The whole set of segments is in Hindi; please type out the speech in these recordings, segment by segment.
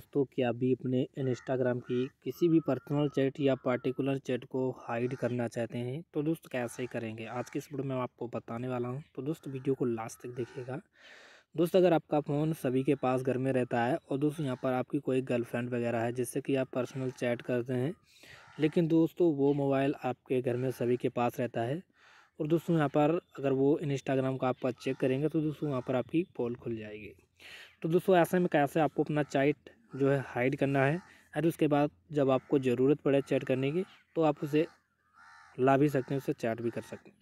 दोस्तों कि आप भी अपने इंस्टाग्राम की किसी भी पर्सनल चैट या पार्टिकुलर चैट को हाइड करना चाहते हैं तो दोस्त कैसे करेंगे आज के इस वीडियो में आपको बताने वाला हूँ तो दोस्त वीडियो को लास्ट तक देखिएगा दोस्त अगर आपका फ़ोन सभी के पास घर में रहता है और दोस्त यहाँ पर आपकी कोई गर्लफ्रेंड वगैरह है जिससे कि आप पर्सनल चैट करते हैं लेकिन दोस्तों वो मोबाइल आपके घर में सभी के पास रहता है और दोस्तों यहाँ पर अगर वो इंस्टाग्राम का आपका चेक करेंगे तो दोस्तों वहाँ पर आपकी पोल खुल जाएगी तो दोस्तों ऐसे में कैसे आपको अपना चैट जो है हाइड करना है और उसके बाद जब आपको ज़रूरत पड़े चैट करने की तो आप उसे ला भी सकते हैं उसे चैट भी कर सकते हैं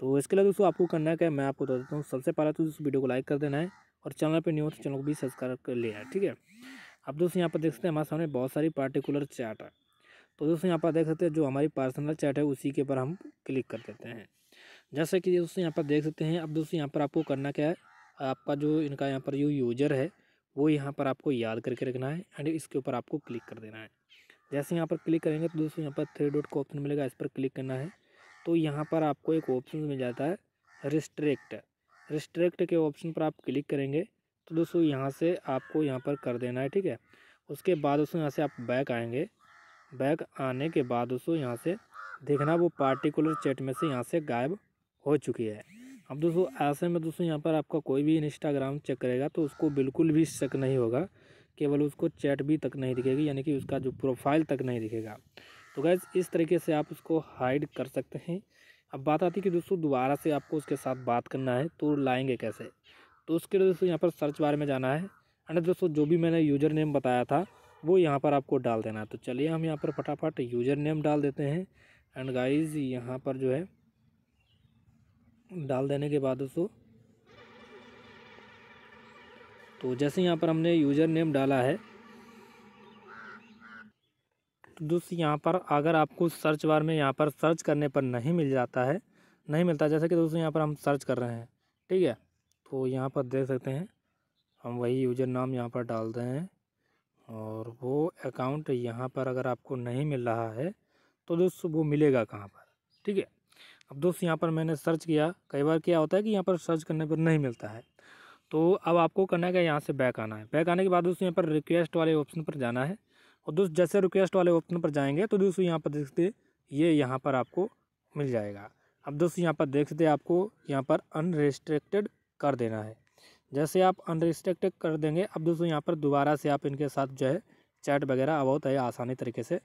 तो इसके लिए दोस्तों आपको करना क्या है मैं आपको बता देता हूँ सबसे पहले तो इस वीडियो को लाइक कर देना है और चैनल पर न्यू हो तो चैनल को भी सब्सक्राइब कर लिया है ठीक है अब दोस्तों यहाँ पर देख सकते हैं हमारे सामने बहुत सारी पार्टिकुलर चैट है तो दोस्तों यहाँ पर देख सकते हैं जो हमारी पर्सनल चैट है उसी के ऊपर हम क्लिक कर देते हैं जैसे कि दोस्तों यहाँ पर देख सकते हैं अब दोस्तों यहाँ पर आपको करना क्या है आपका जो इनका यहाँ पर जो यूज़र है वो यहाँ पर आपको याद करके रखना है एंड इसके ऊपर आपको क्लिक कर देना है जैसे यहाँ पर क्लिक करेंगे तो दोस्तों यहाँ पर थ्री डॉट का ऑप्शन मिलेगा इस पर क्लिक करना है तो यहाँ पर आपको एक ऑप्शन मिल जाता है रिस्ट्रिक्ट रिस्ट्रिक्ट के ऑप्शन पर आप क्लिक करेंगे तो दोस्तों यहाँ से आपको यहाँ पर कर देना है ठीक है उसके बाद दोस्तों यहाँ से आप बैक आएंगे बैक आने के बाद दोस्तों यहाँ से देखना वो पार्टिकुलर चैट में से यहाँ से गायब हो चुकी है अब दोस्तों ऐसे में दोस्तों यहाँ पर आपका कोई भी इंस्टाग्राम चेक करेगा तो उसको बिल्कुल भी शक नहीं होगा केवल उसको चैट भी तक नहीं दिखेगी यानी कि उसका जो प्रोफाइल तक नहीं दिखेगा तो गैस इस तरीके से आप उसको हाइड कर सकते हैं अब बात आती है कि दोस्तों दोबारा से आपको उसके साथ बात करना है तो लाएंगे कैसे तो उसके लिए दोस्तों यहाँ पर सर्च बारे में जाना है एंड दोस्तों जो भी मैंने यूज़र नेम बताया था वो यहाँ पर आपको डाल देना है तो चलिए हम यहाँ पर फटाफट यूज़र नेम डाल देते हैं एंड गाइज यहाँ पर जो है डाल देने के बाद उसको तो जैसे यहाँ पर हमने यूज़र नेम डाला है तो दोस्त यहाँ पर अगर आपको सर्च बार में यहाँ पर सर्च करने पर नहीं मिल जाता है नहीं मिलता जैसे कि दोस्तों यहाँ पर हम सर्च कर रहे हैं ठीक है तो यहाँ पर देख सकते हैं हम वही यूज़र नाम यहाँ पर डालते हैं और वो अकाउंट यहाँ पर अगर आपको नहीं मिल रहा है तो दोस्तों वो मिलेगा कहाँ पर ठीक है अब दोस्त यहाँ पर मैंने सर्च किया कई बार क्या होता है कि यहाँ पर सर्च करने पर नहीं मिलता है तो अब आपको करना है क्या यहाँ से बैक आना है बैक आने के बाद दोस्तों यहाँ पर रिक्वेस्ट वाले ऑप्शन पर जाना है और दोस्त जैसे रिक्वेस्ट वाले ऑप्शन पर जाएंगे तो दोस्तों यहाँ पर देखते ये यहाँ पर आपको मिल जाएगा अब दोस्तों यहाँ पर देख सकते आपको यहाँ पर अनरिस्ट्रिक्टेड कर देना है जैसे आप अनरिस्ट्रिक्टेड कर देंगे अब दोस्तों यहाँ पर दोबारा से आप इनके साथ जो है चैट वगैरह बहुत आसानी तरीके से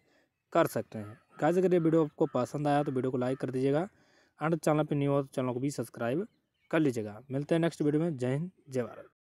कर सकते हैं गाइस अगर ये वीडियो आपको पसंद आया तो वीडियो को लाइक कर दीजिएगा एंड चैनल पर न्यू हो तो चैनल को भी सब्सक्राइब कर लीजिएगा मिलते हैं नेक्स्ट वीडियो में जय हिंद जय भारत